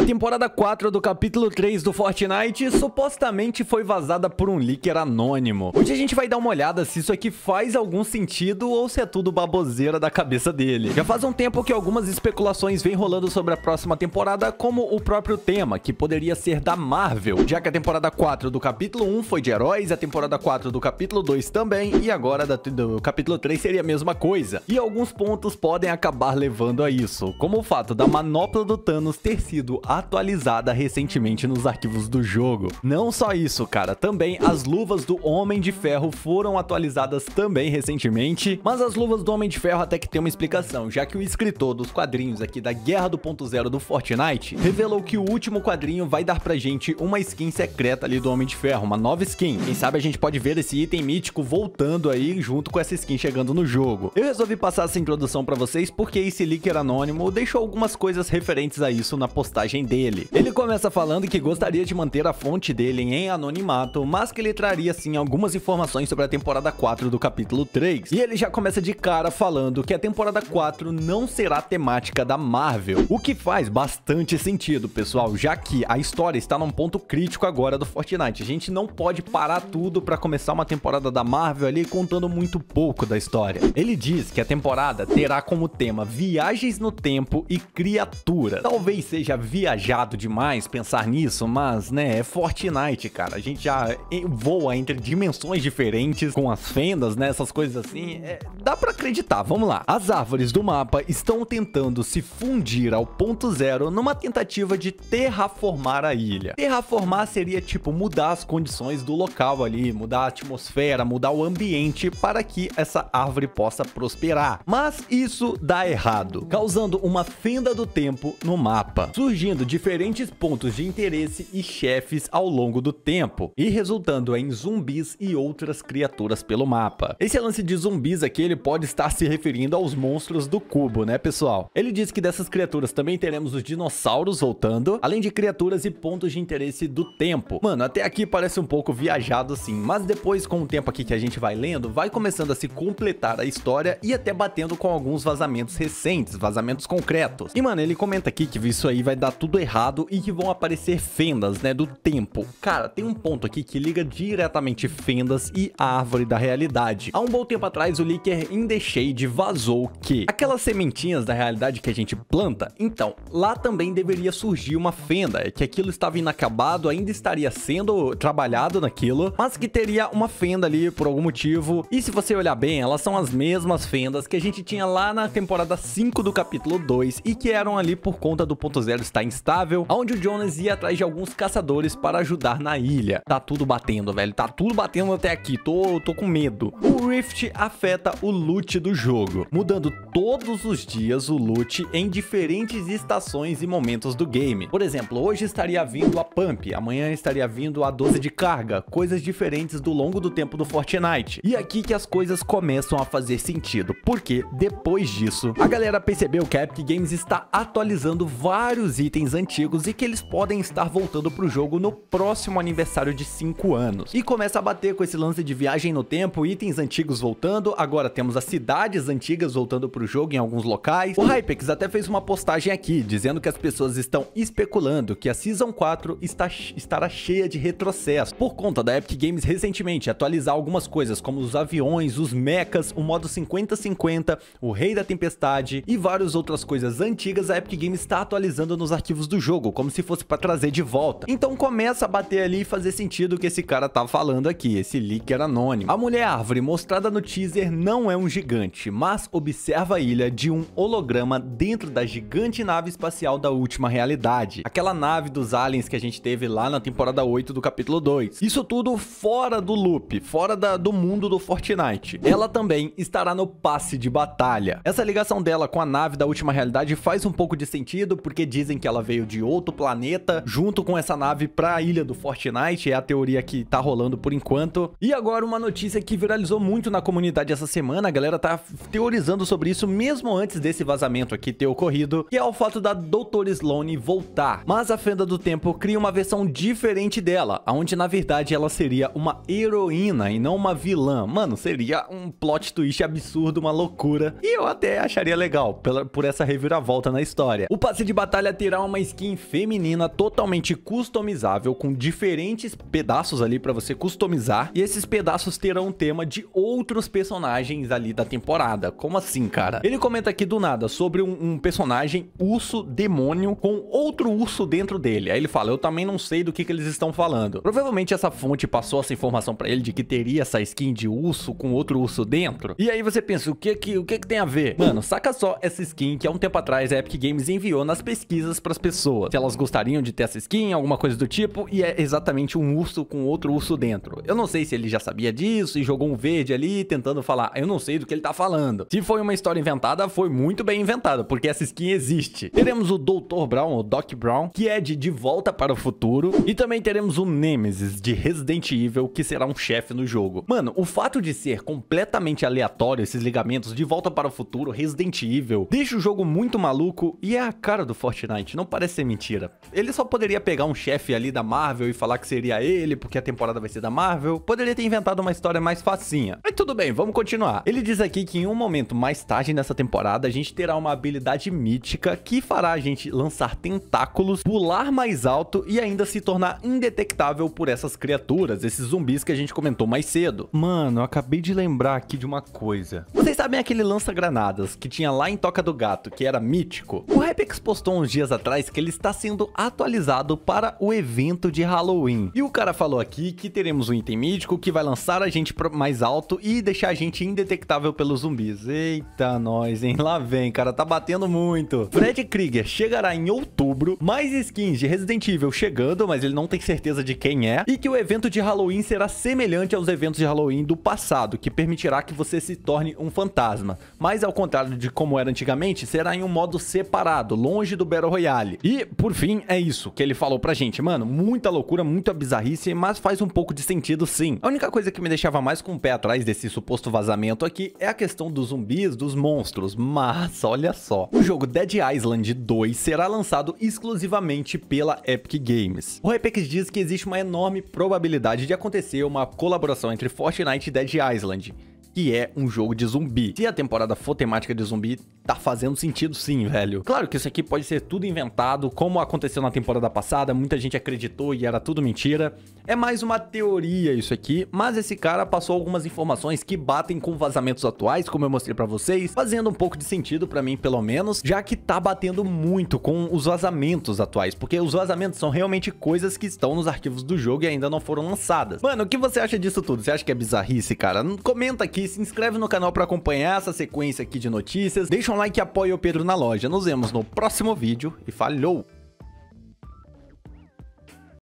A temporada 4 do capítulo 3 do Fortnite supostamente foi vazada por um leaker anônimo. Hoje a gente vai dar uma olhada se isso aqui faz algum sentido ou se é tudo baboseira da cabeça dele. Já faz um tempo que algumas especulações vêm rolando sobre a próxima temporada, como o próprio tema, que poderia ser da Marvel, já que a temporada 4 do capítulo 1 foi de heróis, a temporada 4 do capítulo 2 também, e agora da, do capítulo 3 seria a mesma coisa. E alguns pontos podem acabar levando a isso, como o fato da manopla do Thanos ter sido atualizada recentemente nos arquivos do jogo. Não só isso, cara, também as luvas do Homem de Ferro foram atualizadas também recentemente, mas as luvas do Homem de Ferro até que tem uma explicação, já que o escritor dos quadrinhos aqui da Guerra do Ponto Zero do Fortnite revelou que o último quadrinho vai dar pra gente uma skin secreta ali do Homem de Ferro, uma nova skin. Quem sabe a gente pode ver esse item mítico voltando aí junto com essa skin chegando no jogo. Eu resolvi passar essa introdução pra vocês porque esse leaker anônimo deixou algumas coisas referentes a isso na postagem personagem dele. Ele começa falando que gostaria de manter a fonte dele em anonimato, mas que ele traria sim algumas informações sobre a temporada 4 do capítulo 3. E ele já começa de cara falando que a temporada 4 não será temática da Marvel, o que faz bastante sentido, pessoal, já que a história está num ponto crítico agora do Fortnite. A gente não pode parar tudo para começar uma temporada da Marvel ali contando muito pouco da história. Ele diz que a temporada terá como tema viagens no tempo e criatura. Talvez seja vi viajado demais pensar nisso, mas, né, é Fortnite, cara. A gente já voa entre dimensões diferentes com as fendas, né, essas coisas assim. É, dá pra acreditar, vamos lá. As árvores do mapa estão tentando se fundir ao ponto zero numa tentativa de terraformar a ilha. Terraformar seria, tipo, mudar as condições do local ali, mudar a atmosfera, mudar o ambiente para que essa árvore possa prosperar. Mas isso dá errado, causando uma fenda do tempo no mapa. Surgindo atingindo diferentes pontos de interesse e chefes ao longo do tempo, e resultando em zumbis e outras criaturas pelo mapa. Esse lance de zumbis aqui, ele pode estar se referindo aos monstros do cubo, né pessoal? Ele diz que dessas criaturas também teremos os dinossauros voltando, além de criaturas e pontos de interesse do tempo. Mano, até aqui parece um pouco viajado sim, mas depois com o tempo aqui que a gente vai lendo, vai começando a se completar a história e até batendo com alguns vazamentos recentes, vazamentos concretos. E mano, ele comenta aqui que isso aí vai dar tudo errado e que vão aparecer fendas, né, do tempo. Cara, tem um ponto aqui que liga diretamente fendas e a árvore da realidade. Há um bom tempo atrás, o Licker In The Shade vazou que aquelas sementinhas da realidade que a gente planta, então, lá também deveria surgir uma fenda, que aquilo estava inacabado, ainda estaria sendo trabalhado naquilo, mas que teria uma fenda ali por algum motivo. E se você olhar bem, elas são as mesmas fendas que a gente tinha lá na temporada 5 do capítulo 2 e que eram ali por conta do ponto zero estar instável, onde o Jonas ia atrás de alguns caçadores para ajudar na ilha. Tá tudo batendo, velho. Tá tudo batendo até aqui. Tô, tô com medo. O Rift afeta o loot do jogo, mudando todos os dias o loot em diferentes estações e momentos do game. Por exemplo, hoje estaria vindo a Pump, amanhã estaria vindo a 12 de carga, coisas diferentes do longo do tempo do Fortnite. E é aqui que as coisas começam a fazer sentido, porque depois disso, a galera percebeu que a Epic Games está atualizando vários itens itens antigos e que eles podem estar voltando pro jogo no próximo aniversário de 5 anos. E começa a bater com esse lance de viagem no tempo, itens antigos voltando, agora temos as cidades antigas voltando pro jogo em alguns locais. O Hypex até fez uma postagem aqui, dizendo que as pessoas estão especulando que a Season 4 está, estará cheia de retrocesso, por conta da Epic Games recentemente atualizar algumas coisas, como os aviões, os mechas, o modo 50-50, o Rei da Tempestade e várias outras coisas antigas a Epic Games está atualizando nos arquivos arquivos do jogo, como se fosse para trazer de volta. Então começa a bater ali e fazer sentido o que esse cara tá falando aqui, esse leak era anônimo. A mulher é árvore mostrada no teaser não é um gigante, mas observa a ilha de um holograma dentro da gigante nave espacial da última realidade. Aquela nave dos aliens que a gente teve lá na temporada 8 do capítulo 2. Isso tudo fora do loop, fora da, do mundo do Fortnite. Ela também estará no passe de batalha. Essa ligação dela com a nave da última realidade faz um pouco de sentido porque dizem que ela ela veio de outro planeta junto com essa nave para a ilha do Fortnite, é a teoria que tá rolando por enquanto. E agora uma notícia que viralizou muito na comunidade essa semana, a galera tá teorizando sobre isso mesmo antes desse vazamento aqui ter ocorrido, que é o fato da Dr Sloane voltar. Mas a Fenda do Tempo cria uma versão diferente dela, onde na verdade ela seria uma heroína e não uma vilã. Mano, seria um plot twist absurdo, uma loucura. E eu até acharia legal pela, por essa reviravolta na história. O passe de batalha terá uma skin feminina totalmente customizável com diferentes pedaços ali para você customizar e esses pedaços terão tema de outros personagens ali da temporada. Como assim, cara? Ele comenta aqui do nada sobre um, um personagem urso demônio com outro urso dentro dele. Aí ele fala, eu também não sei do que, que eles estão falando. Provavelmente essa fonte passou essa informação para ele de que teria essa skin de urso com outro urso dentro. E aí você pensa, o que que, o que, que tem a ver? Mano, saca só essa skin que há um tempo atrás a Epic Games enviou nas pesquisas as pessoas. Se elas gostariam de ter essa skin, alguma coisa do tipo, e é exatamente um urso com outro urso dentro. Eu não sei se ele já sabia disso e jogou um verde ali tentando falar. Eu não sei do que ele tá falando. Se foi uma história inventada, foi muito bem inventada, porque essa skin existe. Teremos o Dr. Brown, o Doc Brown, que é de De Volta para o Futuro, e também teremos o Nemesis de Resident Evil, que será um chefe no jogo. Mano, o fato de ser completamente aleatório esses ligamentos de Volta para o Futuro, Resident Evil, deixa o jogo muito maluco e é a cara do Fortnite não parece ser mentira. Ele só poderia pegar um chefe ali da Marvel e falar que seria ele, porque a temporada vai ser da Marvel. Poderia ter inventado uma história mais facinha. Mas tudo bem, vamos continuar. Ele diz aqui que em um momento mais tarde nessa temporada, a gente terá uma habilidade mítica que fará a gente lançar tentáculos, pular mais alto e ainda se tornar indetectável por essas criaturas, esses zumbis que a gente comentou mais cedo. Mano, eu acabei de lembrar aqui de uma coisa. Vocês sabem aquele lança-granadas que tinha lá em Toca do Gato, que era mítico? O Repex postou uns dias atrás atrás que ele está sendo atualizado para o evento de Halloween. E o cara falou aqui que teremos um item mítico que vai lançar a gente mais alto e deixar a gente indetectável pelos zumbis. Eita, nós, hein? Lá vem, cara, tá batendo muito. Fred Krieger chegará em outubro, mais skins de Resident Evil chegando, mas ele não tem certeza de quem é, e que o evento de Halloween será semelhante aos eventos de Halloween do passado, que permitirá que você se torne um fantasma. Mas ao contrário de como era antigamente, será em um modo separado, longe do Battle Royale detalhe. E, por fim, é isso que ele falou pra gente. Mano, muita loucura, muita bizarrice, mas faz um pouco de sentido sim. A única coisa que me deixava mais com o pé atrás desse suposto vazamento aqui é a questão dos zumbis, dos monstros. Mas, olha só. O jogo Dead Island 2 será lançado exclusivamente pela Epic Games. O Apex diz que existe uma enorme probabilidade de acontecer uma colaboração entre Fortnite e Dead Island que é um jogo de zumbi. Se a temporada for temática de zumbi, tá fazendo sentido sim, velho. Claro que isso aqui pode ser tudo inventado, como aconteceu na temporada passada, muita gente acreditou e era tudo mentira. É mais uma teoria isso aqui, mas esse cara passou algumas informações que batem com vazamentos atuais, como eu mostrei pra vocês, fazendo um pouco de sentido pra mim, pelo menos, já que tá batendo muito com os vazamentos atuais, porque os vazamentos são realmente coisas que estão nos arquivos do jogo e ainda não foram lançadas. Mano, o que você acha disso tudo? Você acha que é bizarrice, cara? Comenta aqui, se inscreve no canal pra acompanhar essa sequência aqui de notícias, deixa um um like e apoie o Pedro na loja. Nos vemos no próximo vídeo e falhou!